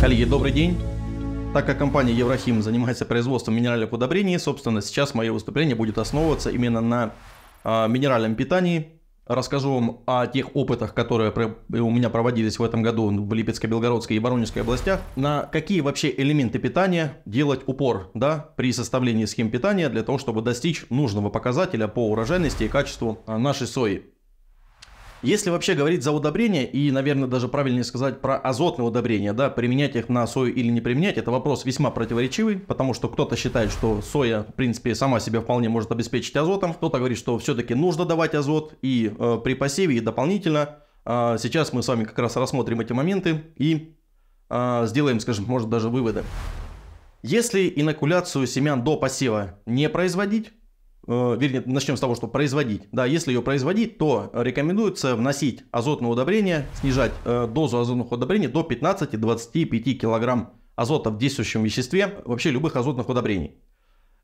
Коллеги, добрый день. Так как компания Еврохим занимается производством минеральных удобрений, собственно, сейчас мое выступление будет основываться именно на э, минеральном питании. Расскажу вам о тех опытах, которые у меня проводились в этом году в Липецкой, Белгородской и Воронежской областях. На какие вообще элементы питания делать упор да, при составлении схем питания для того, чтобы достичь нужного показателя по урожайности и качеству а, нашей сои. Если вообще говорить за удобрения, и, наверное, даже правильнее сказать про азотные удобрения, да, применять их на сою или не применять, это вопрос весьма противоречивый, потому что кто-то считает, что соя, в принципе, сама себя вполне может обеспечить азотом, кто-то говорит, что все-таки нужно давать азот и э, при посеве, и дополнительно. Э, сейчас мы с вами как раз рассмотрим эти моменты и э, сделаем, скажем, может даже выводы. Если инокуляцию семян до посева не производить, Э, вернее, начнем с того, что производить. Да, если ее производить, то рекомендуется вносить азотное удобрение, снижать э, дозу азотных удобрений до 15-25 кг азота в действующем веществе, вообще любых азотных удобрений.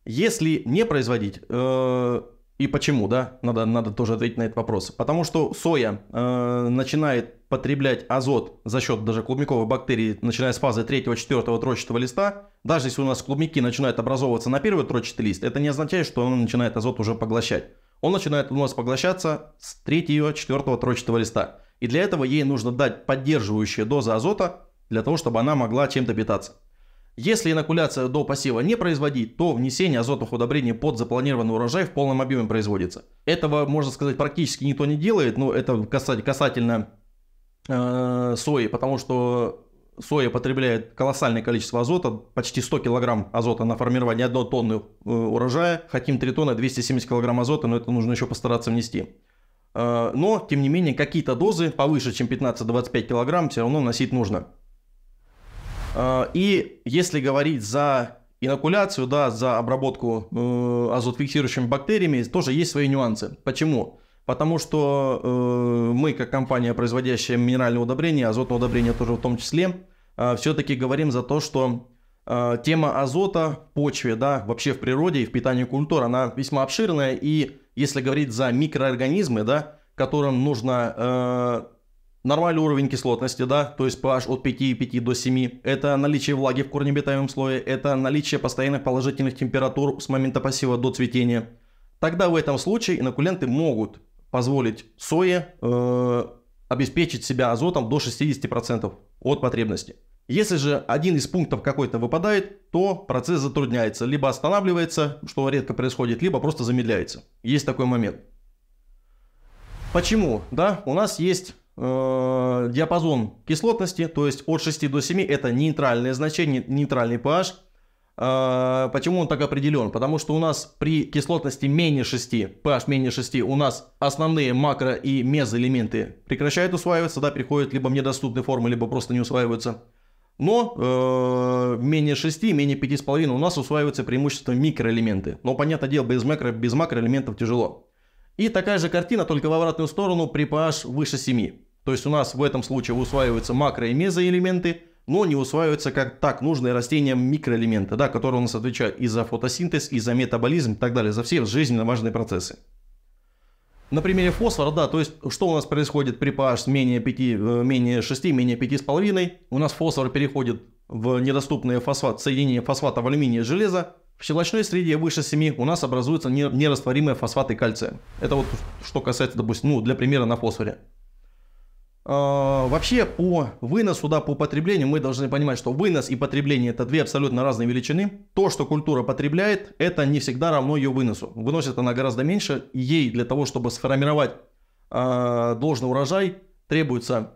Если не производить, э, и почему, да, надо, надо тоже ответить на этот вопрос, потому что соя э, начинает потреблять азот за счет даже клубниковой бактерии, начиная с фазы 3 4 трочатого листа, даже если у нас клубники начинают образовываться на первый трочатый лист, это не означает, что он начинает азот уже поглощать. Он начинает у нас поглощаться с 3 4 трочатого листа. И для этого ей нужно дать поддерживающие дозы азота, для того, чтобы она могла чем-то питаться. Если инокуляция до посева не производить, то внесение азотных удобрений под запланированный урожай в полном объеме производится. Этого, можно сказать, практически никто не делает, но это касательно Э, сои, потому что соя потребляет колоссальное количество азота, почти 100 килограмм азота на формирование 1 тонны э, урожая. Хотим 3 тонны, 270 килограмм азота, но это нужно еще постараться внести. Э, но, тем не менее, какие-то дозы повыше, чем 15-25 килограмм, все равно носить нужно. И если говорить за инокуляцию, да, за обработку азотфиксирующими бактериями, тоже есть свои нюансы. Почему? Потому что э, мы, как компания, производящая минеральные удобрения, азотное удобрение тоже в том числе, э, все-таки говорим за то, что э, тема азота в почве, да, вообще в природе и в питании культур, она весьма обширная. И если говорить за микроорганизмы, да, которым нужно э, нормальный уровень кислотности, да, то есть pH от 5,5 до 7, это наличие влаги в корнеобитаемом слое, это наличие постоянных положительных температур с момента посева до цветения. Тогда в этом случае инокуленты могут позволить сое э, обеспечить себя азотом до 60% от потребности. Если же один из пунктов какой-то выпадает, то процесс затрудняется, либо останавливается, что редко происходит, либо просто замедляется. Есть такой момент. Почему? Да, у нас есть э, диапазон кислотности, то есть от 6 до 7 это нейтральное значение, нейтральный pH, а, почему он так определен? Потому что у нас при кислотности менее 6, pH менее 6, у нас основные макро- и мезоэлементы прекращают усваиваться, да, приходят либо в недоступной формы, либо просто не усваиваются. Но э, менее 6, менее 5,5 у нас усваиваются преимущество микроэлементы. Но, понятное дело, без, макро, без макроэлементов тяжело. И такая же картина, только в обратную сторону при pH выше 7. То есть у нас в этом случае усваиваются макро- и мезоэлементы, но не усваиваются как так нужные растениям микроэлементы, да, которые у нас отвечают и за фотосинтез, и за метаболизм, и так далее, за все жизненно важные процессы. На примере фосфора, да, то есть что у нас происходит при pH менее, 5, э, менее 6, менее 5,5, у нас фосфор переходит в недоступные фосфат, соединение фосфата в алюминии, и железа, в щелочной среде выше 7 у нас образуются нерастворимые фосфаты кальция. Это вот что касается, допустим, ну, для примера на фосфоре. А, вообще по выносу, да, по потреблению мы должны понимать, что вынос и потребление это две абсолютно разные величины. То, что культура потребляет, это не всегда равно ее выносу. Выносит она гораздо меньше, ей для того, чтобы сформировать э, должный урожай, требуется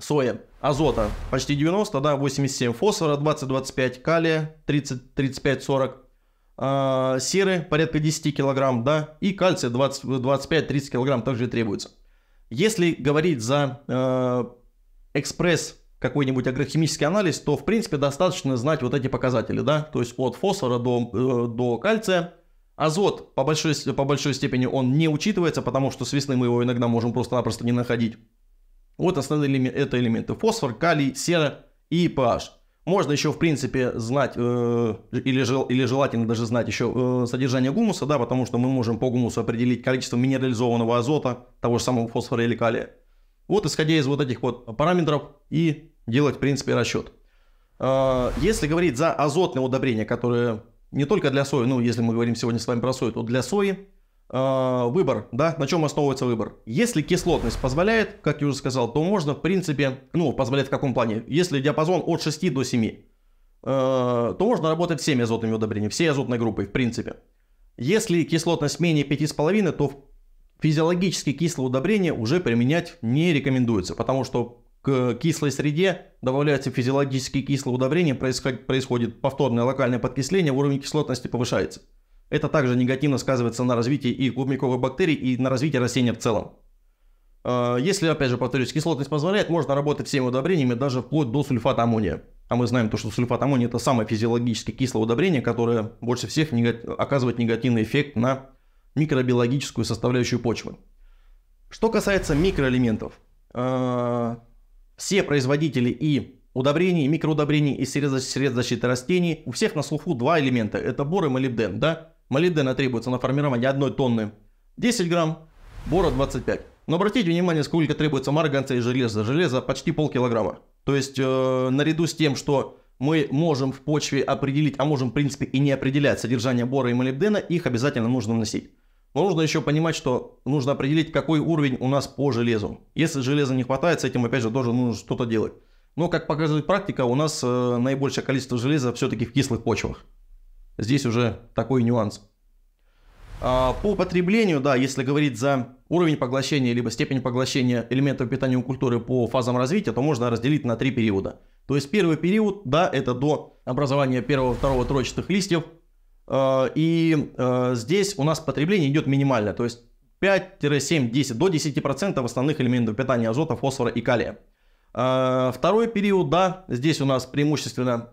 соя, азота почти 90, да, 87, фосфора 20-25, калия 30-35-40, э, а, серы порядка 10 килограмм, да, и кальция 20-25-30 килограмм также требуется. Если говорить за э, экспресс какой-нибудь агрохимический анализ, то в принципе достаточно знать вот эти показатели, да, то есть от фосфора до, э, до кальция. Азот по большой, по большой степени он не учитывается, потому что с весны мы его иногда можем просто-напросто не находить. Вот основные элементы, это элементы фосфор, калий, сера и pH. Можно еще, в принципе, знать, э, или, жел, или желательно даже знать еще э, содержание гумуса, да, потому что мы можем по гумусу определить количество минерализованного азота, того же самого фосфора или калия. Вот, исходя из вот этих вот параметров, и делать, в принципе, расчет. Э, если говорить за азотное удобрение, которое не только для сои, ну, если мы говорим сегодня с вами про сою, то для сои э, выбор, да, на чем основывается выбор. Если кислотность позволяет, как я уже сказал, то можно, в принципе, ну, позволяет в каком плане, если диапазон от 6 до 7, э, то можно работать всеми азотными удобрениями, всей азотной группой, в принципе. Если кислотность менее 5,5, то физиологически кислое удобрение уже применять не рекомендуется, потому что к кислой среде добавляются физиологически кислые удобрения, происходит, происходит повторное локальное подкисление, уровень кислотности повышается. Это также негативно сказывается на развитии и клубниковых бактерий, и на развитии растения в целом. А, если, опять же, повторюсь, кислотность позволяет, можно работать всеми удобрениями, даже вплоть до сульфата аммония. А мы знаем то, что сульфат аммония – это самое физиологически кислое удобрение, которое больше всех оказывает негативный эффект на микробиологическую составляющую почвы. Что касается микроэлементов, а, все производители и удобрений, и микроудобрений, и средств защиты растений, у всех на слуху два элемента – это бор и молибден, да? молибдена требуется на формирование одной тонны 10 грамм, бора 25. Но обратите внимание, сколько требуется марганца и железа. Железа почти полкилограмма. То есть, э, наряду с тем, что мы можем в почве определить, а можем, в принципе, и не определять содержание бора и молибдена, их обязательно нужно вносить. Но нужно еще понимать, что нужно определить, какой уровень у нас по железу. Если железа не хватает, с этим, опять же, тоже нужно что-то делать. Но, как показывает практика, у нас э, наибольшее количество железа все-таки в кислых почвах. Здесь уже такой нюанс. А, по потреблению, да, если говорить за уровень поглощения, либо степень поглощения элементов питания у культуры по фазам развития, то можно разделить на три периода. То есть первый период, да, это до образования первого, второго тройчатых листьев. А, и а, здесь у нас потребление идет минимально, то есть 5-7, 10, до 10% основных элементов питания азота, фосфора и калия. Второй период, да, здесь у нас преимущественно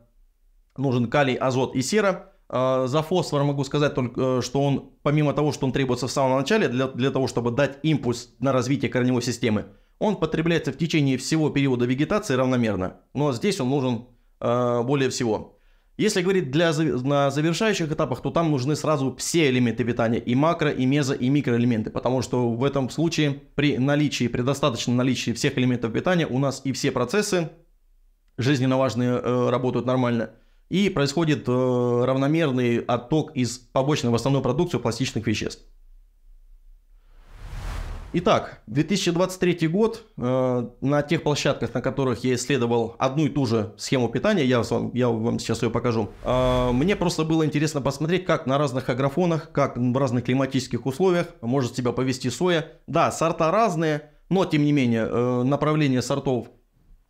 нужен калий, азот и сера. А, за фосфор могу сказать только, э, что он, помимо того, что он требуется в самом начале, для, для того, чтобы дать импульс на развитие корневой системы, он потребляется в течение всего периода вегетации равномерно. Но здесь он нужен э, более всего. Если говорить для, на завершающих этапах, то там нужны сразу все элементы питания, и макро, и мезо, и микроэлементы, потому что в этом случае при наличии, при достаточном наличии всех элементов питания у нас и все процессы жизненно важные э, работают нормально – и происходит э, равномерный отток из побочной в основную продукцию пластичных веществ. Итак, 2023 год э, на тех площадках, на которых я исследовал одну и ту же схему питания, я вам, я вам сейчас ее покажу, э, мне просто было интересно посмотреть, как на разных агрофонах, как в разных климатических условиях может себя повести соя. Да, сорта разные, но тем не менее э, направление сортов,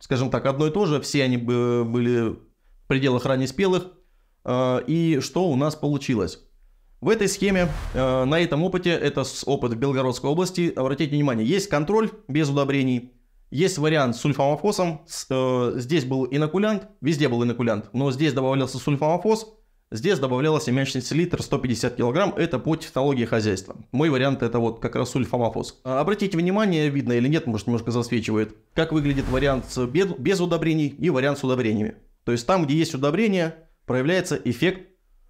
скажем так, одно и то же, все они были пределах спелых э, И что у нас получилось? В этой схеме, э, на этом опыте, это опыт в Белгородской области, обратите внимание, есть контроль без удобрений, есть вариант с сульфамофосом, э, здесь был инокулянт, везде был инокулянт, но здесь добавлялся сульфамофос, здесь добавлялась аммиачный селитр 150 кг, это по технологии хозяйства. Мой вариант это вот как раз сульфамофос. А, обратите внимание, видно или нет, может немножко засвечивает, как выглядит вариант без удобрений и вариант с удобрениями. То есть там, где есть удобрение, проявляется эффект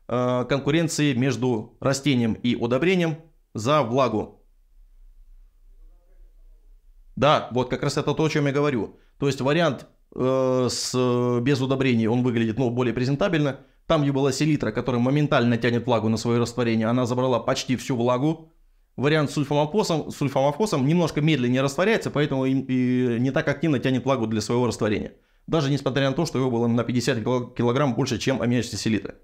э, конкуренции между растением и удобрением за влагу. Да, вот как раз это то, о чем я говорю. То есть вариант э, с, без удобрений, он выглядит ну, более презентабельно. Там, где была селитра, которая моментально тянет влагу на свое растворение, она забрала почти всю влагу. Вариант с сульфомофосом, немножко медленнее растворяется, поэтому и, и не так активно тянет влагу для своего растворения даже несмотря на то, что его было на 50 килограмм больше, чем аминоксилита.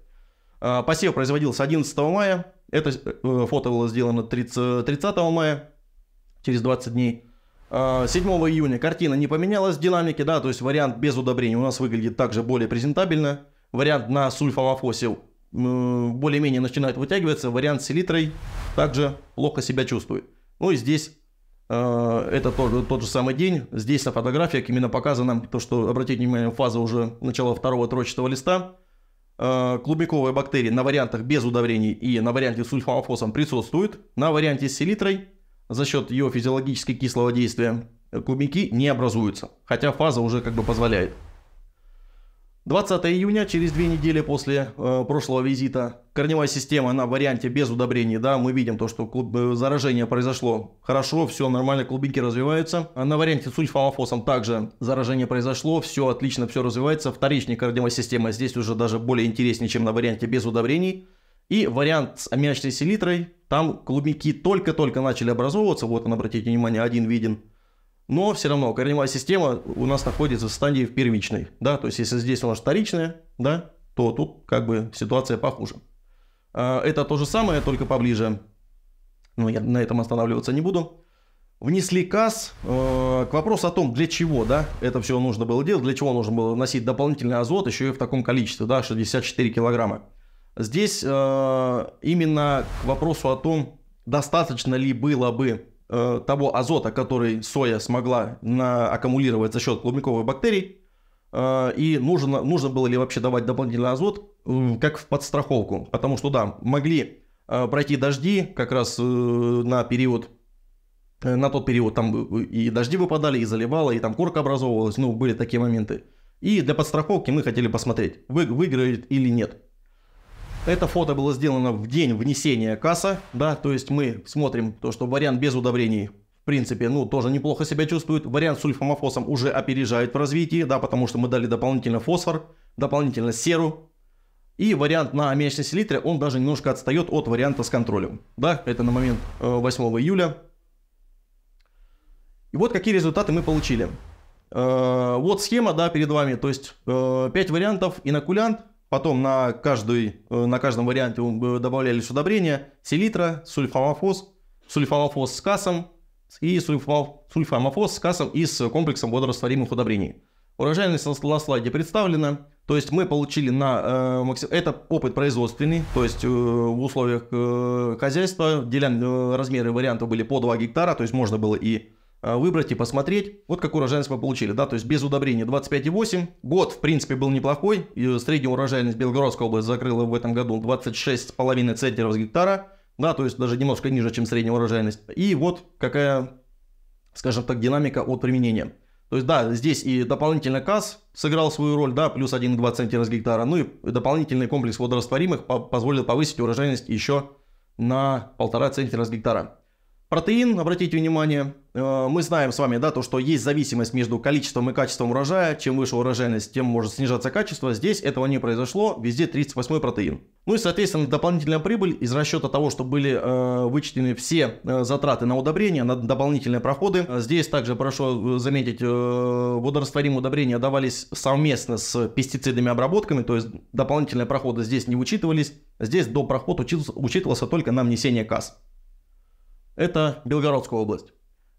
Посев производился 11 мая, это э, фото было сделано 30, 30 мая, через 20 дней. 7 а, июня картина не поменялась в динамике, да, то есть вариант без удобрений у нас выглядит также более презентабельно. Вариант на сульфовафосе более-менее начинает вытягиваться, вариант с селитрой также плохо себя чувствует. Ну и здесь Э, это тот, тот же самый день. Здесь на фотографиях именно показано то, что, обратите внимание, фаза уже начала второго тройчатого листа. Э, клубниковые бактерии на вариантах без удобрений и на варианте с сульфамофосом присутствуют. На варианте с селитрой за счет ее физиологически кислого действия клубники не образуются, хотя фаза уже как бы позволяет. 20 июня, через две недели после э, прошлого визита, корневая система на варианте без удобрений, да, мы видим то, что клуб, э, заражение произошло хорошо, все нормально, клубинки развиваются. А на варианте с сульфамофосом также заражение произошло, все отлично, все развивается. Вторичная корневая система здесь уже даже более интереснее, чем на варианте без удобрений. И вариант с аммиачной селитрой, там клубники только-только начали образовываться, вот он, обратите внимание, один виден – но все равно корневая система у нас находится в стадии первичной, да, то есть если здесь у нас вторичная, да, то тут как бы ситуация похуже. А, это то же самое, только поближе, но я на этом останавливаться не буду. Внесли КАС э, к вопросу о том, для чего да, это все нужно было делать, для чего нужно было носить дополнительный азот еще и в таком количестве, да, 64 килограмма. Здесь э, именно к вопросу о том, достаточно ли было бы Э, того азота, который соя смогла на, аккумулировать за счет клубниковых бактерий, э, и нужно, нужно было ли вообще давать дополнительный азот, как в подстраховку, потому что, да, могли э, пройти дожди как раз на период, на тот период там и дожди выпадали, и заливало, и там корка образовывалась, ну, были такие моменты. И для подстраховки мы хотели посмотреть, вы, выиграет или нет. Это фото было сделано в день внесения касса, да, то есть мы смотрим то, что вариант без удобрений в принципе, ну, тоже неплохо себя чувствует. Вариант с ульфомофосом уже опережает в развитии, да, потому что мы дали дополнительно фосфор, дополнительно серу. И вариант на аммиачной селитре, он даже немножко отстает от варианта с контролем. Да, это на момент 8 э, июля. И вот какие результаты мы получили. Э, вот схема, да, перед вами, то есть 5 э, вариантов, инокулянт, Потом на, каждый, э, на каждом варианте э, добавлялись удобрения. Селитра, сульфамофос, сульфамофос с касом и сульфамофос с касом и с комплексом водорастворимых удобрений. Урожайность на слайде представлена. То есть мы получили на... Э, это опыт производственный, то есть э, в условиях э, хозяйства делян, э, размеры вариантов были по 2 гектара, то есть можно было и Э, выбрать и посмотреть, вот какую урожайность мы получили, да, то есть без удобрения 25,8, год, в принципе, был неплохой, и средняя урожайность Белгородской области закрыла в этом году 26,5 центнеров с гектара, да, то есть даже немножко ниже, чем средняя урожайность, и вот какая, скажем так, динамика от применения. То есть, да, здесь и дополнительный КАС сыграл свою роль, да, плюс 1,2 центнера с гектара, ну и дополнительный комплекс водорастворимых позволил повысить урожайность еще на 1,5 центнера с гектара. Протеин, обратите внимание, Э, мы знаем с вами, да, то, что есть зависимость между количеством и качеством урожая. Чем выше урожайность, тем может снижаться качество. Здесь этого не произошло, везде 38-й протеин. Ну и, соответственно, дополнительная прибыль из расчета того, что были э, вычтены все э, затраты на удобрения, на дополнительные проходы. Здесь также прошу э, заметить, э, водорастворимые удобрения давались совместно с пестицидными обработками, то есть дополнительные проходы здесь не учитывались. Здесь до проход учился, учитывался только на внесение кас. Это Белгородская область.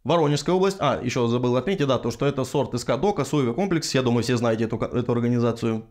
Воронежская область. А, еще забыл отметить, да, то, что это сорт СК Дока, Суева комплекс. Я думаю, все знаете эту, эту организацию.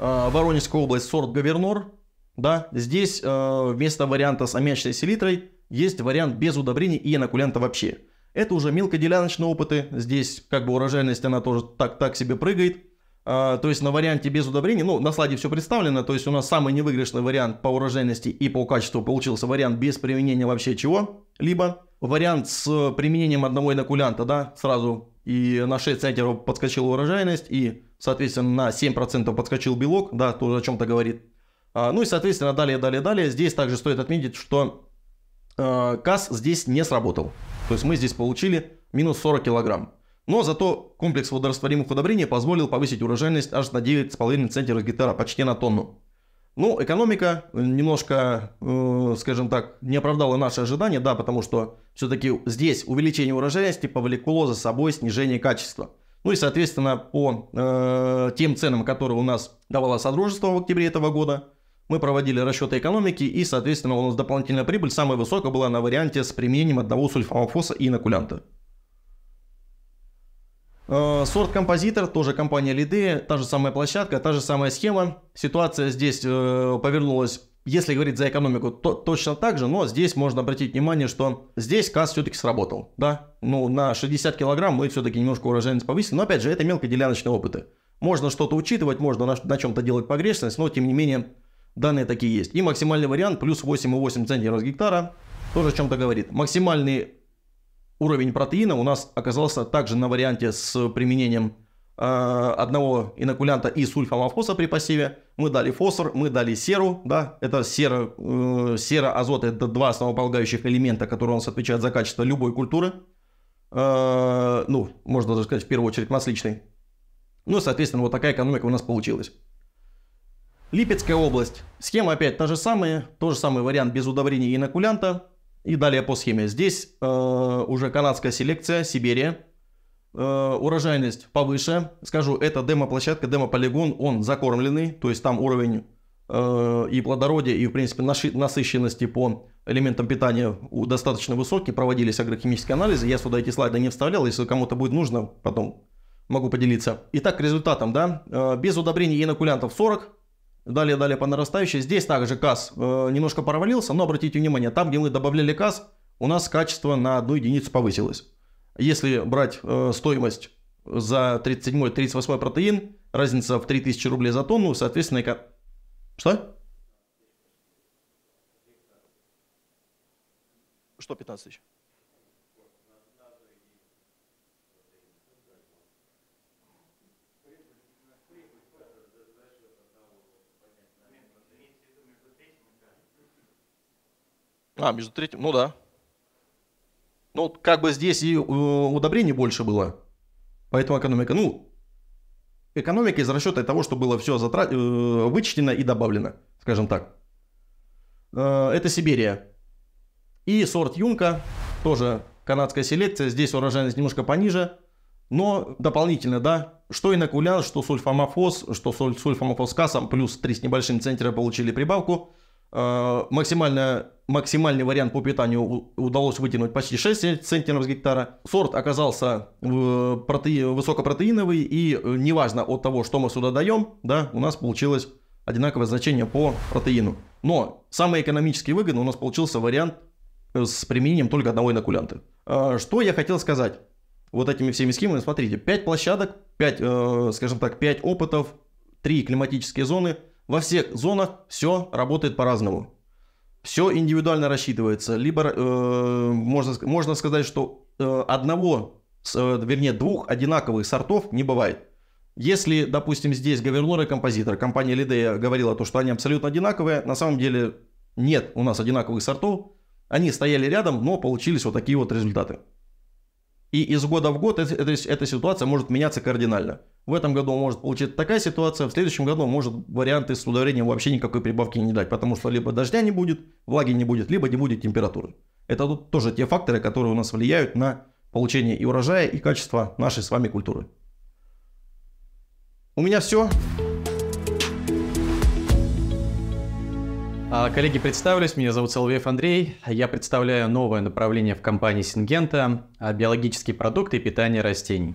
А, Воронежская область, сорт Гавернор. Да, здесь а, вместо варианта с аммиачной селитрой есть вариант без удобрений и инокулянта вообще. Это уже мелкоделяночные опыты. Здесь как бы урожайность она тоже так, так себе прыгает. А, то есть на варианте без удобрений, ну, на слайде все представлено, то есть у нас самый невыигрышный вариант по урожайности и по качеству получился вариант без применения вообще чего-либо. Вариант с применением одного инокулянта, да, сразу и на 6 центнеров подскочила урожайность, и, соответственно, на 7% подскочил белок, да, тоже о чем-то говорит. А, ну и, соответственно, далее, далее, далее. Здесь также стоит отметить, что а, КАС здесь не сработал. То есть мы здесь получили минус 40 килограмм. Но зато комплекс водорастворимых удобрений позволил повысить урожайность аж на 9,5 центнеров с гектара, почти на тонну. Ну, экономика э, немножко, э, скажем так, не оправдала наши ожидания, да, потому что все-таки здесь увеличение урожайности повлекло за собой снижение качества. Ну и, соответственно, по э, тем ценам, которые у нас давало Содружество в октябре этого года, мы проводили расчеты экономики, и, соответственно, у нас дополнительная прибыль самая высокая была на варианте с применением одного сульфамофоса и инокулянта. Э, сорт композитор, тоже компания Лиды, та же самая площадка, та же самая схема. Ситуация здесь э, повернулась, если говорить за экономику, то точно так же, но здесь можно обратить внимание, что здесь касс все-таки сработал, да? Ну, на 60 килограмм мы все-таки немножко урожайность повысили, но опять же, это мелкоделяночные опыты. Можно что-то учитывать, можно на, на чем-то делать погрешность, но тем не менее данные такие есть. И максимальный вариант плюс 8,8 центнеров с гектара, тоже о чем-то говорит. Максимальный уровень протеина у нас оказался также на варианте с применением э, одного инокулянта и сульфамофоса при посеве. Мы дали фосфор, мы дали серу, да, это сера, э, сера, азот, это два основополагающих элемента, которые у нас отвечают за качество любой культуры. Э, ну, можно даже сказать, в первую очередь масличной. Ну, соответственно, вот такая экономика у нас получилась. Липецкая область. Схема опять та же самая, тот же самый вариант без удобрения и инокулянта. И далее по схеме. Здесь э, уже канадская селекция, Сибирия. Э, урожайность повыше. Скажу, это демо-площадка, демо-полигон, он закормленный. То есть там уровень э, и плодородия, и в принципе насыщенности по элементам питания достаточно высокий. Проводились агрохимические анализы. Я сюда эти слайды не вставлял. Если кому-то будет нужно, потом могу поделиться. Итак, к результатам. Да? Э, без удобрений и инокулянтов 40, Далее, далее по нарастающей. Здесь также касс э, немножко провалился, но обратите внимание, там, где мы добавляли касс, у нас качество на одну единицу повысилось. Если брать э, стоимость за 37-38 протеин, разница в 3000 рублей за тонну, соответственно, эко... Что? Что 15 тысяч? А, между третьим, ну да. Ну, как бы здесь и э, удобрений больше было. Поэтому экономика, ну, экономика из расчета того, что было все затрат... Э, вычтено и добавлено, скажем так. Э, это Сибирия. И сорт Юнка, тоже канадская селекция. Здесь урожайность немножко пониже, но дополнительно, да, что инокулян, что сульфамофос, что суль, сульфамофоскасом, плюс три с небольшим центнера получили прибавку. Э, максимально, максимальный вариант по питанию удалось вытянуть почти 6 центнеров с гектара. Сорт оказался э, проте... высокопротеиновый, и э, неважно от того, что мы сюда даем, да, у нас получилось одинаковое значение по протеину. Но самый экономически выгодный у нас получился вариант с применением только одного инокулянта. Что я хотел сказать вот этими всеми схемами? Смотрите, 5 площадок, 5, скажем так, 5 опытов, 3 климатические зоны – во всех зонах все работает по-разному. Все индивидуально рассчитывается. Либо э, можно, можно сказать, что э, одного, э, вернее двух одинаковых сортов не бывает. Если, допустим, здесь говернер и композитор, компания Лидея говорила то, что они абсолютно одинаковые, на самом деле нет у нас одинаковых сортов. Они стояли рядом, но получились вот такие вот результаты. И из года в год эта, эта ситуация может меняться кардинально. В этом году может получиться такая ситуация, в следующем году может варианты с удобрением вообще никакой прибавки не дать, потому что либо дождя не будет, влаги не будет, либо не будет температуры. Это тут тоже те факторы, которые у нас влияют на получение и урожая, и качество нашей с вами культуры. У меня все. А, коллеги, представлюсь. Меня зовут Соловьев Андрей. Я представляю новое направление в компании Сингента – биологические продукты и питание растений.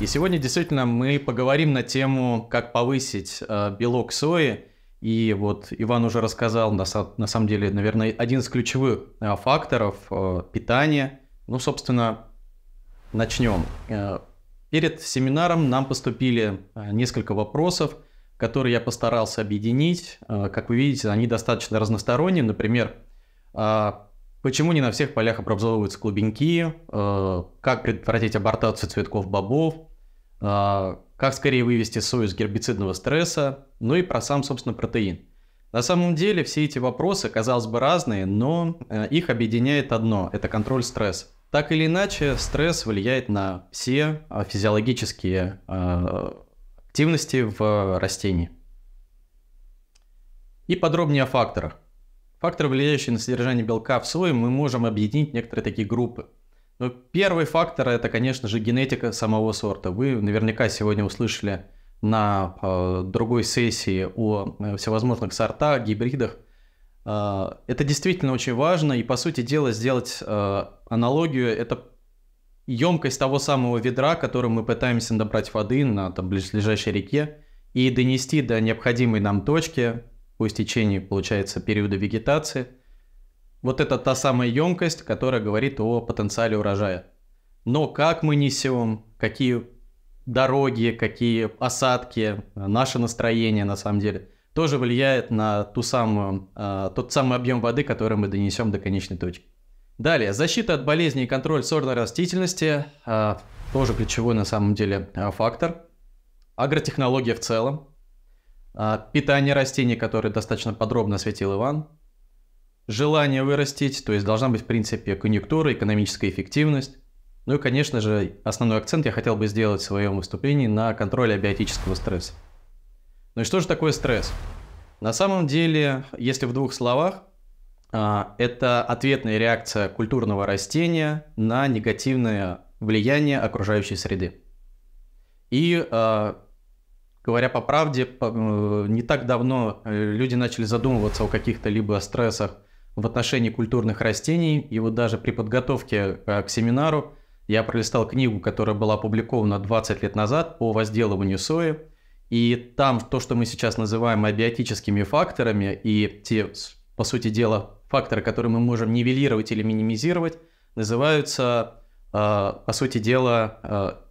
И сегодня действительно мы поговорим на тему, как повысить э, белок сои. И вот Иван уже рассказал, на самом деле, наверное, один из ключевых э, факторов э, – питания. Ну, собственно, начнем. Перед семинаром нам поступили несколько вопросов – которые я постарался объединить. А, как вы видите, они достаточно разносторонние. Например, а, почему не на всех полях образовываются клубеньки, а, как предотвратить абортацию цветков бобов, как скорее вывести сою из гербицидного стресса, ну и про сам, собственно, протеин. На самом деле все эти вопросы, казалось бы, разные, но э, их объединяет одно – это контроль стресса. Так или иначе, стресс влияет на все физиологические активности в э, растении. И подробнее о факторах. Факторы, влияющие на содержание белка в сое, мы можем объединить некоторые такие группы. Но первый фактор это, конечно же, генетика самого сорта. Вы наверняка сегодня услышали на э, другой сессии о э, всевозможных сортах, гибридах. это действительно очень важно, и по сути дела сделать аналогию это емкость того самого ведра, которым мы пытаемся набрать воды на там, ближайшей реке, и донести до необходимой нам точки по истечении, получается, периода вегетации. Вот это та самая емкость, которая говорит о потенциале урожая. Но как мы несем, какие дороги, какие осадки, наше настроение на самом деле, тоже влияет на ту самую, э, тот самый объем воды, который мы донесем до конечной точки. Далее, защита от болезней и контроль сорной растительности, э, тоже ключевой на самом деле а, фактор. Агротехнология в целом, э, питание растений, которые достаточно подробно осветил Иван, желание вырастить, то есть должна быть в принципе конъюнктура, экономическая эффективность. Ну и, конечно же, основной акцент я хотел бы сделать в своем выступлении на контроле абиотического стресса. Ну и что же такое стресс? На самом деле, если в двух словах, а, это ответная реакция культурного растения на негативное влияние окружающей среды. И а, говоря по правде, э, не так давно э, люди начали задумываться о каких-то либо стрессах в отношении культурных растений. И вот даже при подготовке а, к семинару я пролистал книгу, которая была опубликована 20 лет назад по возделыванию сои. И там то, что мы сейчас называем абиотическими факторами и те, по сути дела, факторы, которые мы можем нивелировать или минимизировать, называются, а, по сути дела, а,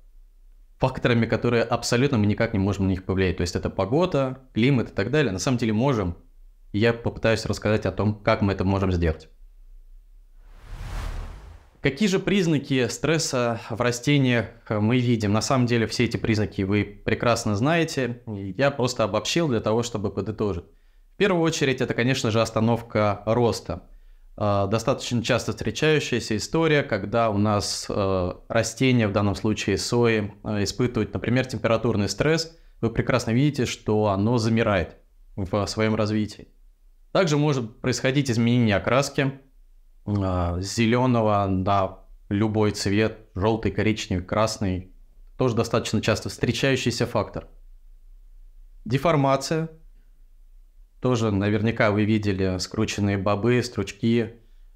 факторами, которые абсолютно мы никак не можем на них повлиять. То есть это погода, климат и так далее. На самом деле можем. Я попытаюсь рассказать о том, как мы это можем сделать. Какие же признаки стресса в растениях мы видим? На самом деле все эти признаки вы прекрасно знаете. Я просто обобщил для того, чтобы подытожить. В первую очередь это, конечно же, остановка роста. А, достаточно часто встречающаяся история, когда у нас э, растения, в данном случае сои, э, испытывают, например, температурный стресс. Вы прекрасно видите, что оно замирает в своем развитии. Также может происходить изменение окраски с а, зеленого на любой цвет, желтый, коричневый, красный. Тоже достаточно часто встречающийся фактор. Деформация тоже наверняка вы видели скрученные бобы, стручки,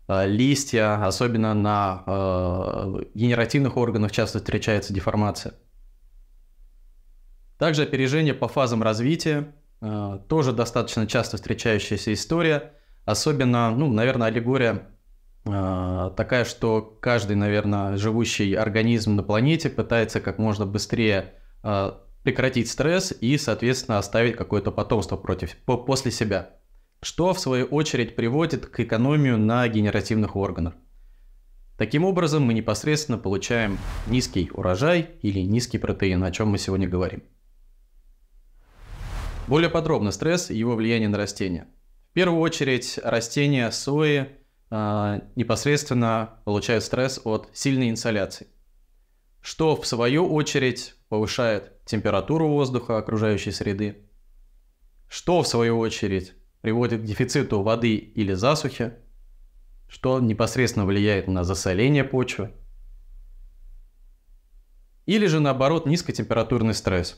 э, листья, особенно на э, генеративных органах часто встречается деформация. Также опережение по фазам развития, э, тоже достаточно часто встречающаяся история, особенно, ну, наверное, аллегория такая, что каждый, наверное, живущий организм на планете пытается как можно быстрее прекратить стресс и, соответственно, оставить какое-то потомство против, по, после себя, что, в свою очередь, приводит к экономию на генеративных органах. Таким образом, мы непосредственно получаем низкий урожай или низкий протеин, о чем мы сегодня говорим. Более подробно стресс и его влияние на растения. В первую очередь, растения сои э, непосредственно получают стресс от сильной инсоляции что в свою очередь повышает температуру воздуха окружающей среды, что в свою очередь приводит к дефициту воды или засухи, что непосредственно влияет на засоление почвы, или же наоборот низкотемпературный стресс.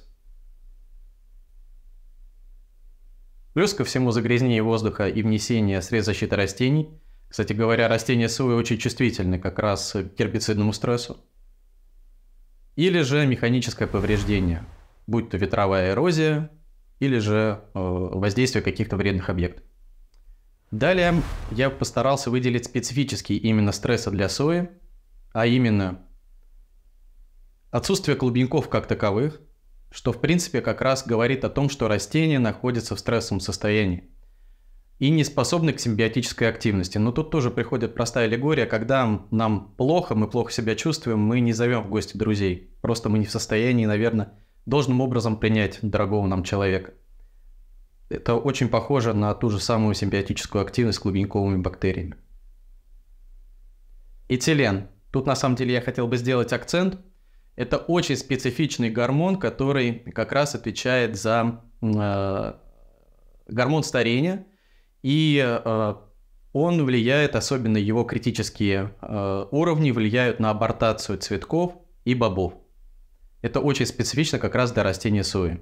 Плюс ко всему загрязнение воздуха и внесение средств защиты растений. Кстати говоря, растения сои очень чувствительны как раз к гербицидному стрессу. Или же механическое повреждение, будь то ветровая эрозия или же э, воздействие каких-то вредных объектов. Далее я постарался выделить специфические именно стрессы для сои, а именно отсутствие клубеньков как таковых, что в принципе как раз говорит о том, что растение находится в стрессовом состоянии и не способны к симбиотической активности. Но тут тоже приходит простая аллегория, когда нам плохо, мы плохо себя чувствуем, мы не зовем в гости друзей. Просто мы не в состоянии, наверное, должным образом принять дорогого нам человека. Это очень похоже на ту же самую симбиотическую активность с клубеньковыми бактериями. Этилен. Тут на самом деле я хотел бы сделать акцент. Это очень специфичный гормон, который как раз отвечает за э, гормон старения – и э, он влияет, особенно его критические э, уровни, влияют на абортацию цветков и бобов. Это очень специфично как раз для растения сои.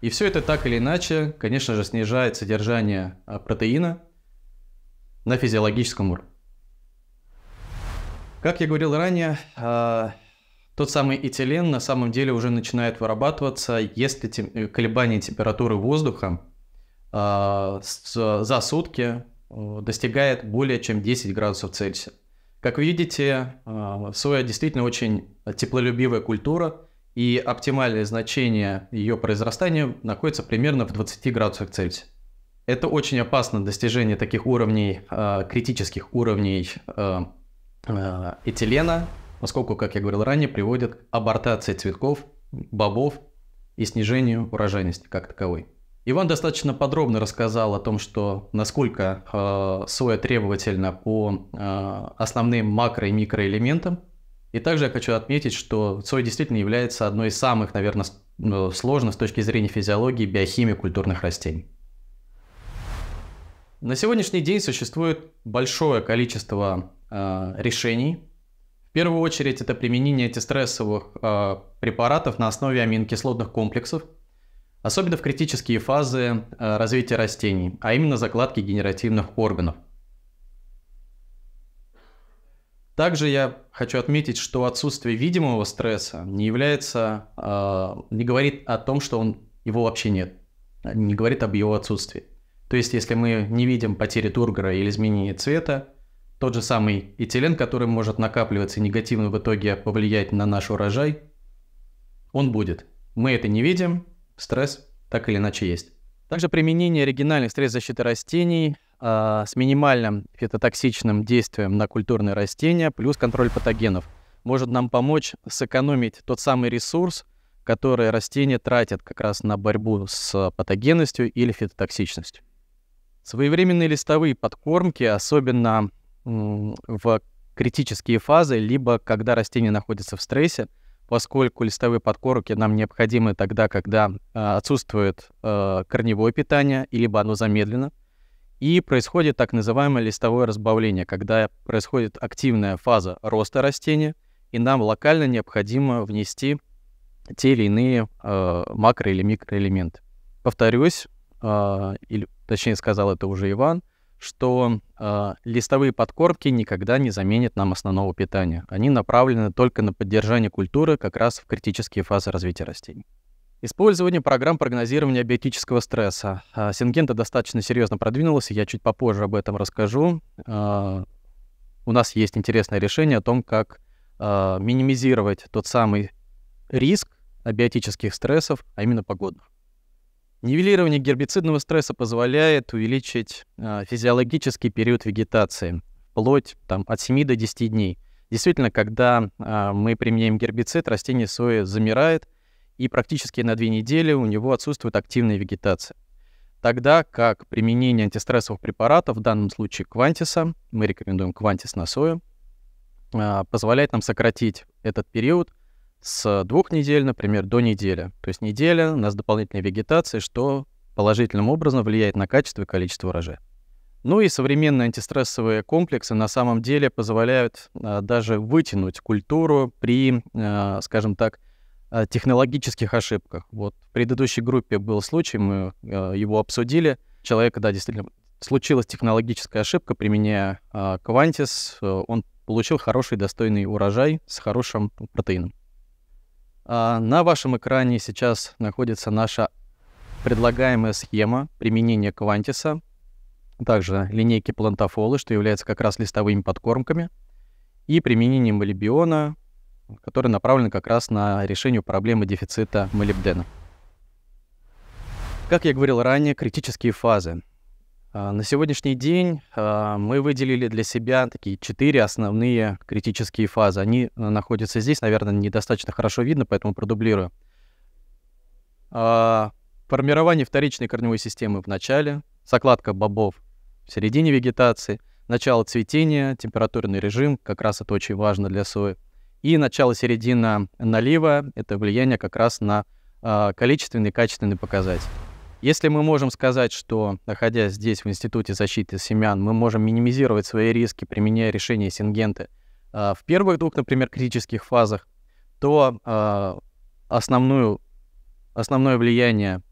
И все это так или иначе, конечно же, снижает содержание э, протеина на физиологическом уровне. Как я говорил ранее, тот самый этилен на самом деле уже начинает вырабатываться, если колебания температуры воздуха Э, за сутки э, достигает более чем 10 градусов Цельсия. Как видите, э, соя действительно очень теплолюбивая культура, и оптимальное значение ее произрастания находится примерно в 20 градусах Цельсия. Это очень опасно достижение таких уровней, критических уровней этилена, поскольку, как я говорил ранее, приводит к абортации цветков, бобов и снижению урожайности как таковой. Иван достаточно подробно рассказал о том, что насколько э, соя требовательна по э, основным макро- и микроэлементам. И также я хочу отметить, что соя действительно является одной из самых, наверное, э, сложных с точки зрения физиологии биохимии культурных растений. На сегодняшний день существует большое количество э, решений. В первую очередь это применение антистрессовых э, препаратов на основе аминокислотных комплексов – особенно в критические фазы э, развития растений, а именно закладки генеративных органов. Также я хочу отметить, что отсутствие видимого стресса не является, э, не говорит о том, что он, его вообще нет, а не говорит об его отсутствии. То есть, если мы не видим потери тургора или изменения цвета, тот же самый этилен, который может накапливаться и негативно в итоге повлиять на наш урожай, он будет. Мы это не видим, стресс так или иначе есть. Также применение оригинальных средств защиты растений э, с минимальным фитотоксичным действием на культурные растения плюс контроль патогенов может нам помочь сэкономить тот самый ресурс, который растения тратят как раз на борьбу с патогенностью или фитотоксичностью. Своевременные листовые подкормки, особенно в критические фазы, либо когда растение находится в стрессе, поскольку листовые подкорки нам необходимы тогда, когда э, отсутствует э, корневое питание, и либо оно замедлено, и происходит так называемое листовое разбавление, когда происходит активная фаза роста растения, и нам локально необходимо внести те или иные э, макро- или микроэлементы. Повторюсь, э, или, точнее сказал это уже Иван – что э, листовые подкормки никогда не заменят нам основного питания. Они направлены только на поддержание культуры как раз в критические фазы развития растений. Использование программ прогнозирования биотического стресса. Э, Сингента достаточно серьезно продвинулась, я чуть попозже об этом расскажу. Э, у нас есть интересное решение о том, как э, минимизировать тот самый риск абиотических стрессов, а именно погодных. Нивелирование гербицидного стресса позволяет увеличить а, физиологический период вегетации вплоть там, от 7 до 10 дней. Действительно, когда а, мы применяем гербицид, растение сои замирает, и практически на две недели у него отсутствует активная вегетация. Тогда как применение антистрессовых препаратов, в данном случае квантиса, мы рекомендуем квантис на сою, а, позволяет нам сократить этот период – с двух недель, например, до недели. То есть неделя у нас дополнительной вегетации, что положительным образом влияет на качество и количество урожая. Ну и современные антистрессовые комплексы на самом деле позволяют а, даже вытянуть культуру при, а, скажем так, а, технологических ошибках. Вот в предыдущей группе был случай, мы а, его обсудили. Человека, да, действительно, случилась технологическая ошибка, применяя а, Квантис, э, он получил хороший достойный урожай с хорошим протеином. А, на вашем экране сейчас находится наша предлагаемая схема применения квантиса, также линейки плантофолы, что является как раз листовыми подкормками, и применением молибиона, который направлен как раз на решение проблемы дефицита молибдена. Как я говорил ранее, критические фазы а, на сегодняшний день а, мы выделили для себя такие четыре основные критические фазы. Они а, находятся здесь, наверное, недостаточно хорошо видно, поэтому продублирую. Формирование вторичной корневой системы в начале, закладка бобов в середине вегетации, начало цветения, температурный режим, как раз это очень важно для сои, и начало-середина налива, это влияние как раз на количественный и качественный показатель. Если мы можем сказать, что, находясь здесь, в Институте защиты семян, мы можем минимизировать свои риски, применяя решения сингенты а, в первых двух, например, критических фазах, то а, основную, основное влияние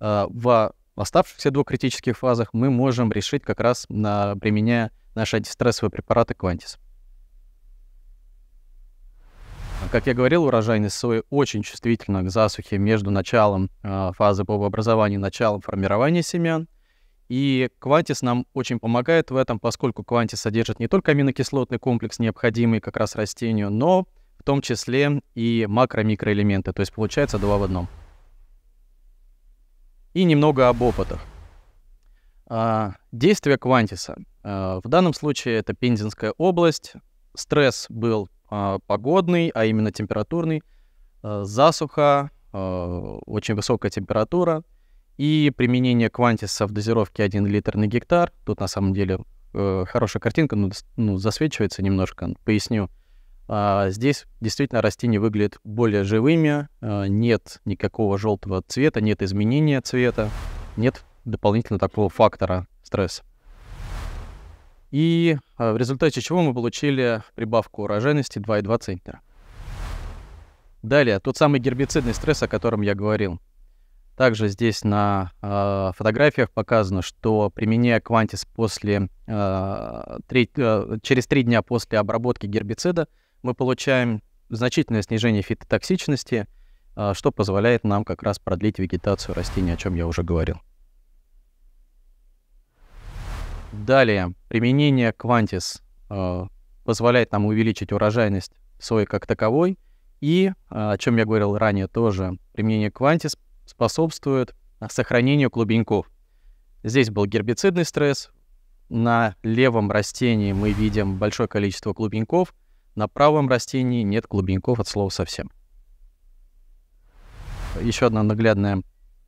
а, в оставшихся двух критических фазах мы можем решить как раз на, применяя наши антистрессовые препараты «Квантис». Как я говорил, урожайность сои очень чувствительна к засухе между началом а, фазы бобообразования и началом формирования семян. И Квантис нам очень помогает в этом, поскольку Квантис содержит не только аминокислотный комплекс, необходимый как раз растению, но в том числе и макро-микроэлементы. То есть получается два в одном. И немного об опытах. А, Действие Квантиса. А, в данном случае это Пензенская область. Стресс был а, погодный, а именно температурный, э, засуха, э, очень высокая температура и применение квантиса в дозировке 1 литр на гектар. Тут на самом деле э, хорошая картинка, но ну, ну, засвечивается немножко, поясню. А, здесь действительно растения выглядят более живыми, нет никакого желтого цвета, нет изменения цвета, нет дополнительно такого фактора стресса и э, в результате чего мы получили прибавку урожайности 2,2 центнера. Далее, тот самый гербицидный стресс, о котором я говорил. Также здесь на э, фотографиях показано, что применяя квантис после, э, три, э, через три дня после обработки гербицида, мы получаем значительное снижение фитотоксичности, э, что позволяет нам как раз продлить вегетацию растений, о чем я уже говорил. Далее, применение Quantis э, позволяет нам увеличить урожайность сои как таковой. И, э, о чем я говорил ранее тоже, применение Quantis способствует сохранению клубеньков. Здесь был гербицидный стресс. На левом растении мы видим большое количество клубеньков. На правом растении нет клубеньков от слова совсем. Еще одна наглядная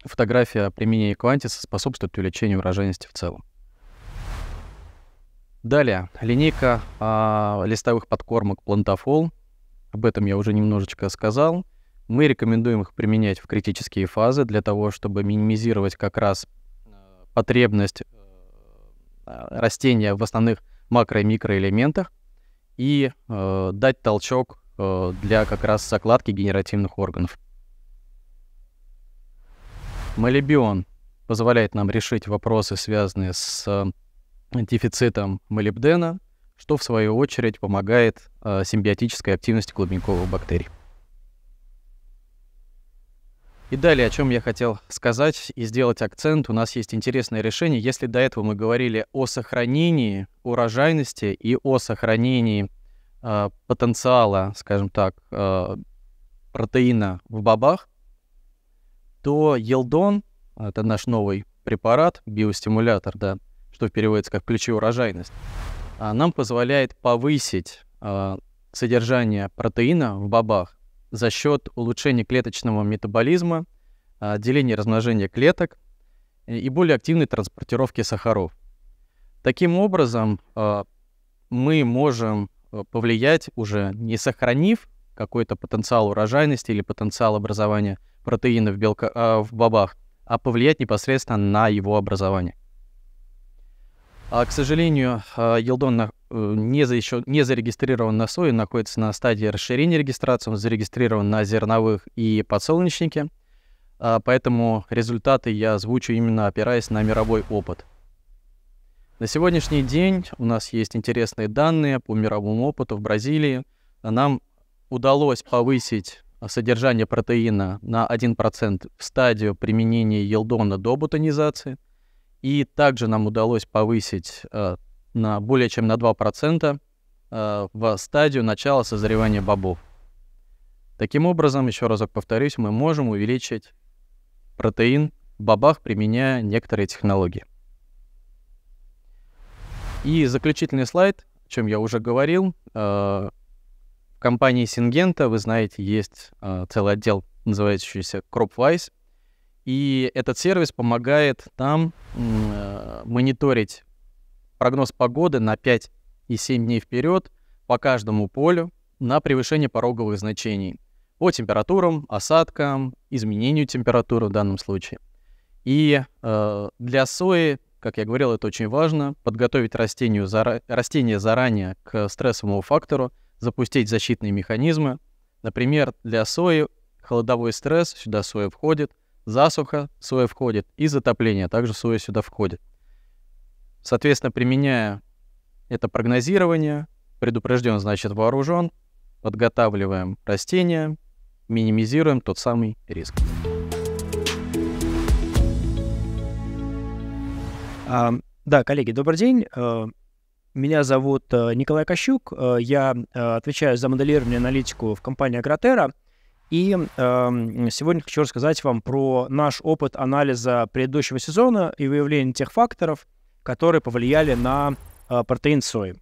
фотография применения Quantis, способствует увеличению урожайности в целом. Далее, линейка а, листовых подкормок Plantafol. Об этом я уже немножечко сказал. Мы рекомендуем их применять в критические фазы для того, чтобы минимизировать как раз э, потребность э, растения в основных макро- и микроэлементах и э, дать толчок э, для как раз закладки генеративных органов. Молибион позволяет нам решить вопросы, связанные с дефицитом молибдена, что в свою очередь помогает э, симбиотической активности клубниковых бактерий. И далее, о чем я хотел сказать и сделать акцент, у нас есть интересное решение. Если до этого мы говорили о сохранении урожайности и о сохранении э, потенциала, скажем так, э, протеина в бобах, то елдон, это наш новый препарат, биостимулятор, да, что переводится как ключевая урожайность, а нам позволяет повысить а, содержание протеина в бобах за счет улучшения клеточного метаболизма, а, деления и размножения клеток и более активной транспортировки сахаров. Таким образом, мы можем повлиять уже не сохранив какой-то потенциал урожайности или потенциал образования протеина в, белка, в бобах, а повлиять непосредственно на его образование. А, к сожалению, а, Елдон э, не, за, еще, не зарегистрирован на сое, находится на стадии расширения регистрации, он зарегистрирован на зерновых и подсолнечнике. А, поэтому результаты я озвучу именно опираясь на мировой опыт. На сегодняшний день у нас есть интересные данные по мировому опыту в Бразилии. Нам удалось повысить содержание протеина на 1% в стадию применения елдона до бутонизации – и также нам удалось повысить э, на более чем на 2% э, в стадию начала созревания бобов. Таким образом, еще разок повторюсь, мы можем увеличить протеин в бобах, применяя некоторые технологии. И заключительный слайд, о чем я уже говорил. Э, в компании Сингента, вы знаете, есть э, целый отдел, называющийся CropWise – и этот сервис помогает нам э, мониторить прогноз погоды на 5 и 7 дней вперед по каждому полю на превышение пороговых значений по температурам, осадкам, изменению температуры в данном случае. И э, для сои, как я говорил, это очень важно, подготовить растению зара... растение заранее к стрессовому фактору, запустить защитные механизмы. Например, для сои холодовой стресс, сюда соя входит – засуха соя входит и затопление, также соя сюда входит. Соответственно, применяя это прогнозирование, предупрежден, значит вооружен, подготавливаем растения, минимизируем тот самый риск. А, да, коллеги, добрый день. А, меня зовут э, Николай Кощук, э, я э, отвечаю за моделирование и аналитику в компании «Агротера». И э, сегодня хочу рассказать вам про наш опыт анализа предыдущего сезона и выявления тех факторов, которые повлияли на э, протеин сои.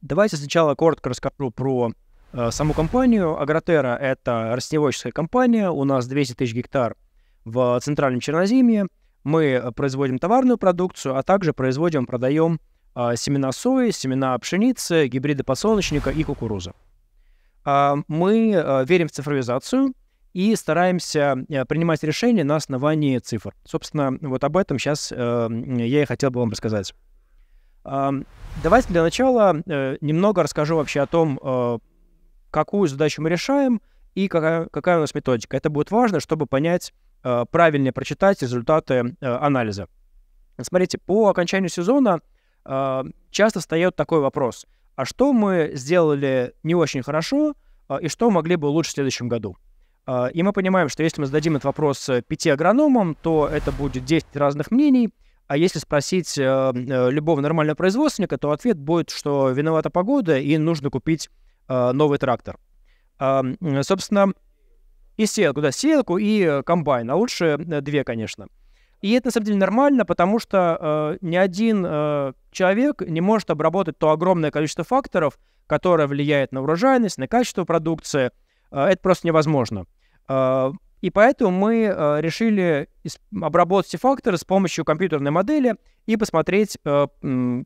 Давайте сначала коротко расскажу про э, саму компанию. Агротера — это растеневодческая компания, у нас 200 тысяч гектар в Центральном Черноземье. Мы производим товарную продукцию, а также производим, продаем э, семена сои, семена пшеницы, гибриды подсолнечника и кукурузы. А, мы а, верим в цифровизацию и стараемся э, принимать решения на основании цифр. Собственно, вот об этом сейчас э, я и хотел бы вам рассказать. А, давайте для начала э, немного расскажу вообще о том, какую задачу мы решаем и какая, какая у нас методика. Это будет важно, чтобы понять, правильно прочитать результаты анализа. Смотрите, по окончанию сезона часто встает такой вопрос – а что мы сделали не очень хорошо а, и что могли бы лучше в следующем году. А, и мы понимаем, что если мы зададим этот вопрос э, пяти агрономам, то это будет 10 разных мнений, а если спросить э, э, любого нормального производственника, то ответ будет, что виновата погода и нужно купить новый трактор. А, собственно, и сетку, да, сетку и комбайн, а лучше две, конечно. И это на самом деле нормально, потому что э, ни один э, человек не может обработать то огромное количество факторов, которое влияет на урожайность, на качество продукции. Э, это просто невозможно. Э, и поэтому мы э, решили обработать эти факторы с помощью компьютерной модели и посмотреть, э,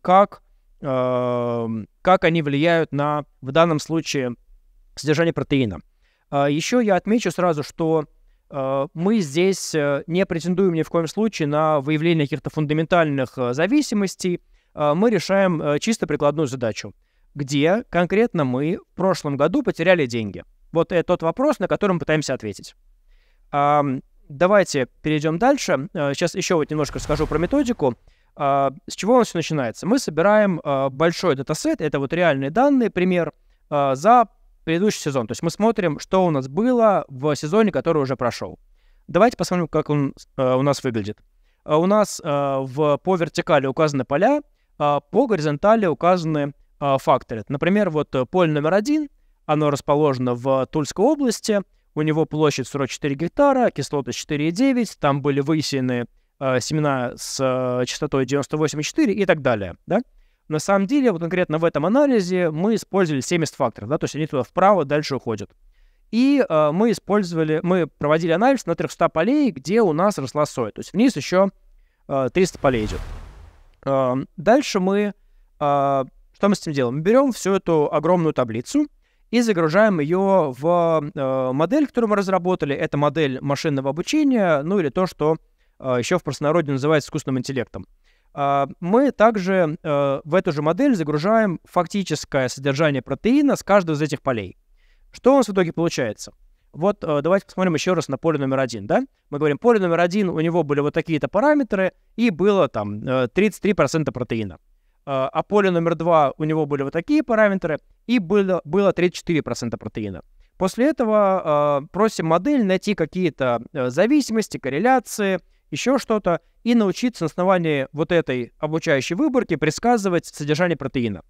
как, э, как они влияют на, в данном случае, содержание протеина. Э, еще я отмечу сразу, что Э, мы здесь э, не претендуем ни в коем случае на выявление каких-то фундаментальных э, зависимостей. Мы решаем чисто прикладную задачу. Где конкретно мы в прошлом году потеряли деньги? Вот это тот вопрос, на который мы пытаемся ответить. Давайте перейдем дальше. Сейчас еще вот немножко скажу про методику. С чего у нас все начинается? Мы собираем большой датасет, это вот реальные данные, пример, за предыдущий сезон. То есть мы смотрим, что у нас было в сезоне, который уже прошел. Давайте посмотрим, как он э, у нас выглядит. Э, у нас э, в, по вертикали указаны поля, э, по горизонтали указаны э, факторы. Например, вот э, поле номер один, оно расположено в Тульской области, у него площадь 44 гектара, кислота 4,9, там были высеяны э, семена с э, частотой 98,4 и так далее. Да? На самом деле, вот конкретно в этом анализе мы использовали 70 факторов, да, то есть они туда вправо дальше уходят. И э, мы использовали, мы проводили анализ на 300 полей, где у нас росла соя. То есть вниз еще э, 300 полей идет. Э, дальше мы, э, что мы с этим делаем? Мы берем всю эту огромную таблицу и загружаем ее в э, модель, которую мы разработали. Это модель машинного обучения, ну или то, что э, еще в простонародье называется искусственным интеллектом. А, мы также э, в эту же модель загружаем фактическое содержание протеина с каждого из этих полей. Что у нас в итоге получается? Вот э, давайте посмотрим еще раз на поле номер один, да? Мы говорим, поле номер один, у него были вот такие-то параметры, и было там 33% э, протеина. А поле номер два, у него были вот такие параметры, и было, было 34% протеина. После этого просим модель найти какие-то зависимости, корреляции, еще что-то, и научиться на основании вот этой обучающей выборки предсказывать содержание протеина.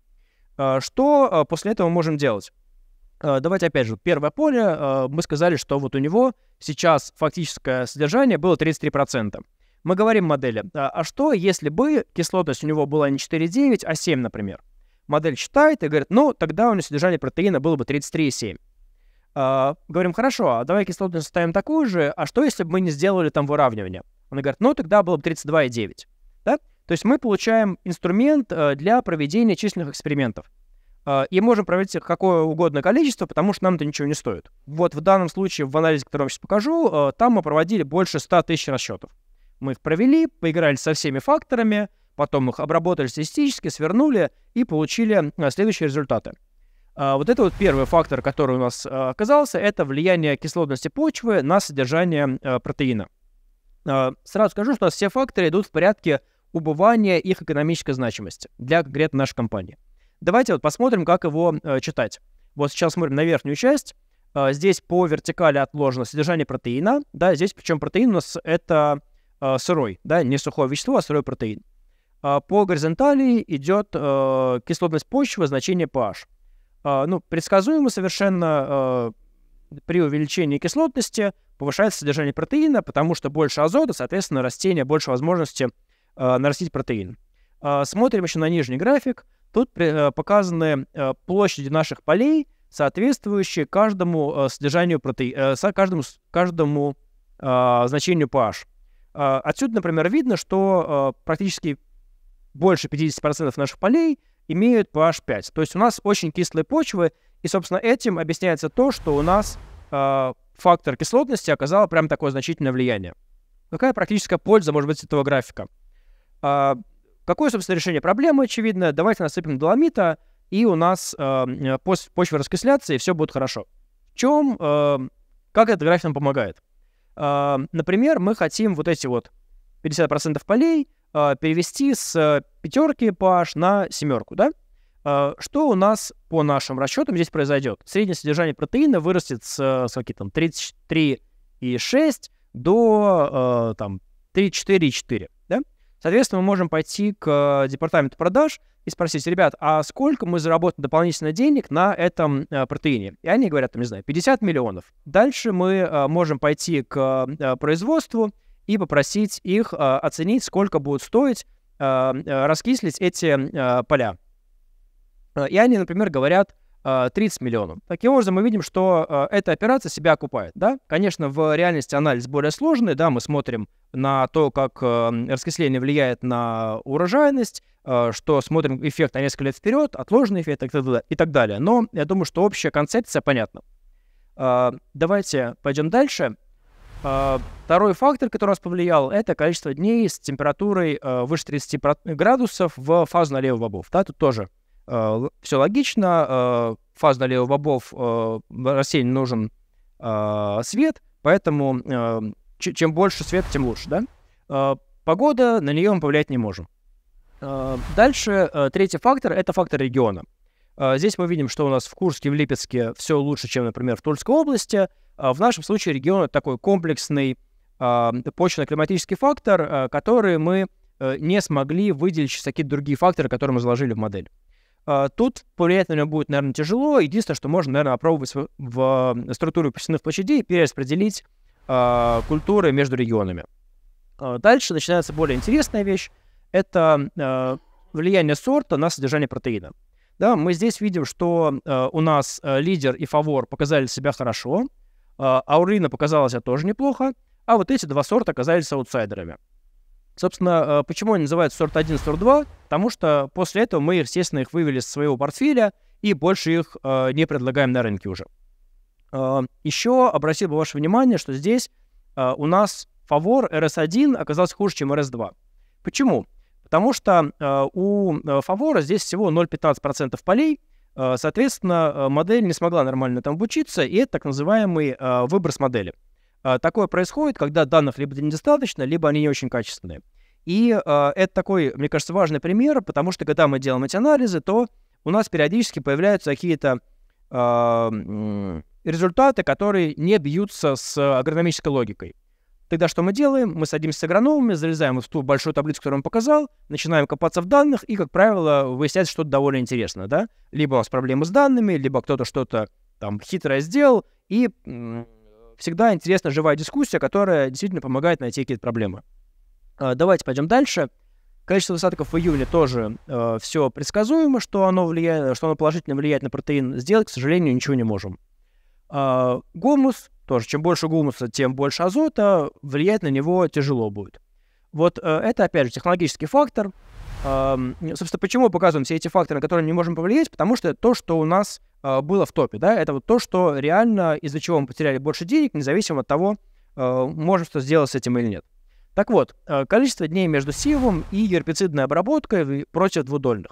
Что а, после этого мы можем делать? А, давайте опять же, первое поле, а, мы сказали, что вот у него сейчас фактическое содержание было 33%. Мы говорим модели, а что если бы кислотность у него была не 4,9, а 7, например? Модель читает и говорит, ну, тогда у него содержание протеина было бы 33,7. говорим, хорошо, давай кислотность ставим такую же, а что если бы мы не сделали там выравнивание? Он говорит, ну тогда было бы 32,9. Да? То есть мы получаем инструмент э, для проведения численных экспериментов. Э, и можем проводить какое угодно количество, потому что нам это ничего не стоит. Вот в данном случае, в анализе, который я сейчас покажу, э, там мы проводили больше 100 тысяч расчетов. Мы их провели, поиграли со всеми факторами, потом их обработали статистически, свернули и получили следующие результаты. Вот это вот первый фактор, который у нас оказался, это влияние кислотности почвы на содержание протеина. Э, сразу скажу, что у нас все факторы идут в порядке убывания их экономической значимости для конкретно нашей компании. Давайте вот посмотрим, как его э, читать. Вот сейчас смотрим на верхнюю часть. Э, здесь по вертикали отложено содержание протеина. Да, здесь причем протеин у нас это сырой, да, не сухое вещество, а сырой протеин. По горизонтали идет кислотность почвы, значение pH. Ну, предсказуемо совершенно при увеличении кислотности повышается содержание протеина, потому что больше азота, соответственно, растение больше возможности э, нарастить протеин. Э, смотрим еще на нижний график. Тут э, показаны э, площади наших полей, соответствующие каждому э, содержанию протеина, э, каждому, каждому э, значению pH. Э, отсюда, например, видно, что э, практически больше 50% наших полей имеют pH 5. То есть у нас очень кислые почвы, и, собственно, этим объясняется то, что у нас э, фактор кислотности оказал прям такое значительное влияние. Какая практическая польза может быть с этого графика? Э, какое, собственно, решение проблемы, очевидно? Давайте насыпем доломита, и у нас э, э после почвы раскисляться, и все будет хорошо. В чем, э, как этот график нам помогает? Э, например, мы хотим вот эти вот 50% полей э, перевести с пятерки pH на семерку, да? А, что у нас по нашим расчетам здесь произойдет? Среднее содержание протеина вырастет с, э, с там 33,6 до э, там 3,4,4. Да? Соответственно, мы можем пойти к э, департаменту продаж и спросить, ребят, а сколько мы заработаем дополнительно денег на этом э, протеине? И они говорят, там, не знаю, 50 миллионов. Дальше мы э, можем пойти к э, производству и попросить их э, оценить, сколько будет стоить э, э, раскислить эти э, поля Э, и они, например, говорят 30 э, миллионов. Таким образом, мы видим, что э, эта операция себя окупает, да? Конечно, в реальности анализ более сложный, да, мы смотрим на то, как раскисление влияет на урожайность, что смотрим эффект на несколько лет вперед, отложенный эффект и так далее. Но я думаю, что общая концепция понятна. Давайте пойдем дальше. Второй фактор, который нас повлиял, это количество дней с температурой выше 30 градусов в фазу налево бобов. Да, тут тоже Э, все логично, э, фаз налево бобов э, растению нужен свет, поэтому чем больше свет, тем лучше, да? Погода, на нее мы повлиять не можем. Дальше третий фактор – это фактор региона. Здесь мы видим, что у нас в Курске, в Липецке все лучше, чем, например, в Тульской области. В нашем случае регион – это такой комплексный почвенно-климатический фактор, который мы не смогли выделить через какие-то другие факторы, которые мы заложили в модель. А, тут повлиять на него будет, наверное, тяжело. Единственное, что можно, наверное, попробовать в, в а, структуру посевных площадей перераспределить э, культуры между регионами. Дальше начинается более интересная вещь. Это э, влияние сорта на содержание протеина. Да, мы здесь видим, что э, у нас э, лидер и фавор показали себя хорошо, э, аурина показала себя тоже неплохо, а вот эти два сорта оказались аутсайдерами. Собственно, э, почему они называются сорт 1, сорт 2? Потому что после этого мы, естественно, их вывели из своего портфеля и больше их э, не предлагаем на рынке уже. Э, еще обратил бы ваше внимание, что здесь у нас фавор RS1 оказался хуже, чем RS2. Почему? Потому что у фавора здесь всего 0,15% полей, соответственно, модель не смогла нормально там обучиться, и это так называемый выброс модели. А, такое происходит, когда данных либо недостаточно, либо они не очень качественные. И э, это такой, мне кажется, важный пример, потому что когда мы делаем эти анализы, то у нас периодически появляются какие-то э, результаты, которые не бьются с агрономической логикой. Тогда что мы делаем? Мы садимся с агрономами, залезаем в ту большую таблицу, которую он показал, начинаем копаться в данных, и, как правило, выясняется что-то довольно интересное, да? Либо у нас проблемы с данными, либо кто-то что-то там хитрое сделал, и всегда интересна живая дискуссия, которая действительно помогает найти какие-то проблемы. А, давайте пойдем дальше. Количество высадков в июле тоже э, все предсказуемо, что оно, влияет, что оно положительно влияет на протеин. Сделать, к сожалению, ничего не можем. Э, гумус тоже. Чем больше гумуса, тем больше азота. Влиять на него тяжело будет. Вот э, это, опять же, технологический фактор. Собственно, почему показываем все эти факторы, на которые мы не можем повлиять? Потому что то, что у нас а, было в топе, да, это вот то, что реально, из-за чего мы потеряли больше денег, независимо от того, а, можем что сделать с этим или нет. Так вот, а, количество дней между сивом и герпецидной обработкой против двудольных.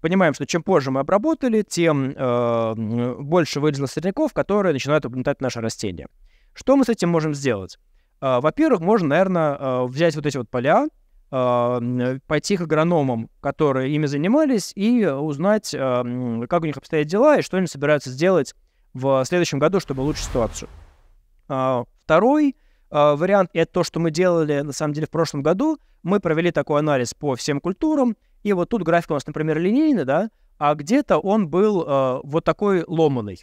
Понимаем, что чем позже мы обработали, тем э, больше вылезло сорняков, которые начинают угнетать наше растение. Что мы с этим можем сделать? Во-первых, можно, наверное, взять вот эти вот поля, Э, пойти к агрономам, которые ими занимались, и узнать, э, как у них обстоят дела и что они собираются сделать в следующем году, чтобы улучшить ситуацию. А, второй э, вариант, это то, что мы делали на самом деле в прошлом году, мы провели такой анализ по всем культурам, и вот тут график у нас, например, линейный, да, а где-то он был вот такой ломаный.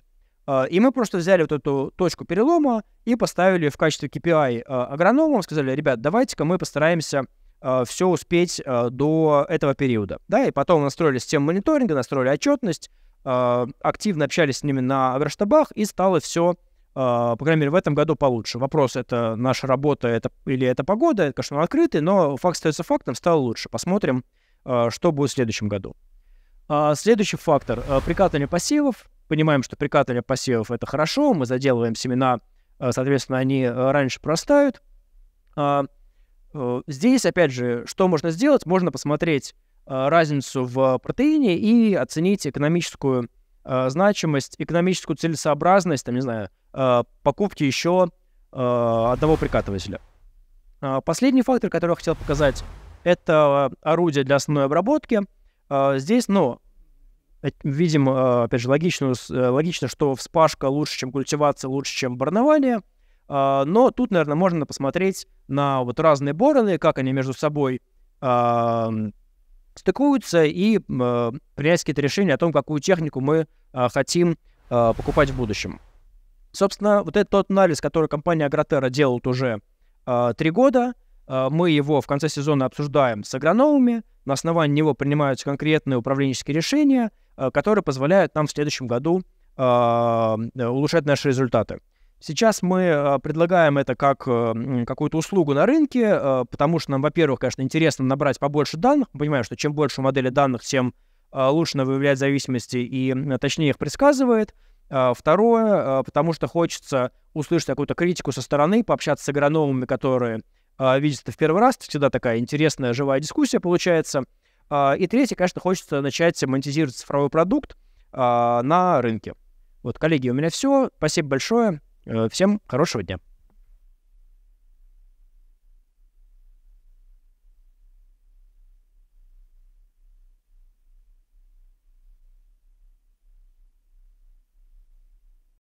И мы просто взяли вот эту точку перелома и поставили в качестве KPI а, агрономам, сказали, ребят, давайте-ка мы постараемся Э, все успеть э, до этого периода. Да, и потом настроили систему мониторинга, настроили отчетность, э, активно общались с ними на Аверштабах, и стало все, по крайней мере, в этом году получше. Вопрос, это наша работа это, или это погода, это, конечно, открытый, но факт остается фактом, стало лучше. Посмотрим, что будет в следующем году. А, следующий фактор — прикатывание пассивов. Понимаем, что прикатывание пассивов — это хорошо, мы заделываем семена, соответственно, они раньше простают. А, Э, здесь, опять же, что можно сделать? Можно посмотреть э, разницу в протеине и оценить экономическую э, значимость, экономическую целесообразность, там, не знаю, покупки еще одного прикатывателя. Последний фактор, который я хотел показать, это орудие для основной обработки. Здесь, ну, видим, опять же, логично, логично, что вспашка лучше, чем культивация, лучше, чем барнование – а, но тут, наверное, можно посмотреть на вот разные бороны, как они между собой стыкуются и а, принять какие-то решения о том, какую технику мы а, хотим покупать в будущем. Собственно, вот этот тот анализ, который компания Агротера делает уже три года. Мы его в конце сезона обсуждаем с агрономами. На основании него принимаются конкретные управленческие решения, которые позволяют нам в следующем году улучшать наши результаты. Сейчас мы э, предлагаем это как эм, какую-то услугу на рынке, э, потому что нам, во-первых, конечно, интересно набрать побольше данных. Мы понимаем, что чем больше модели данных, тем э, лучше она выявляет зависимости и точнее их предсказывает. Второе, потому что хочется услышать какую-то критику со стороны, пообщаться с агрономами, которые видят это в первый раз. Это всегда такая интересная живая дискуссия получается. И третье, конечно, хочется начать монетизировать цифровой продукт на рынке. Вот, коллеги, у меня все. Спасибо большое. Э, всем хорошего дня.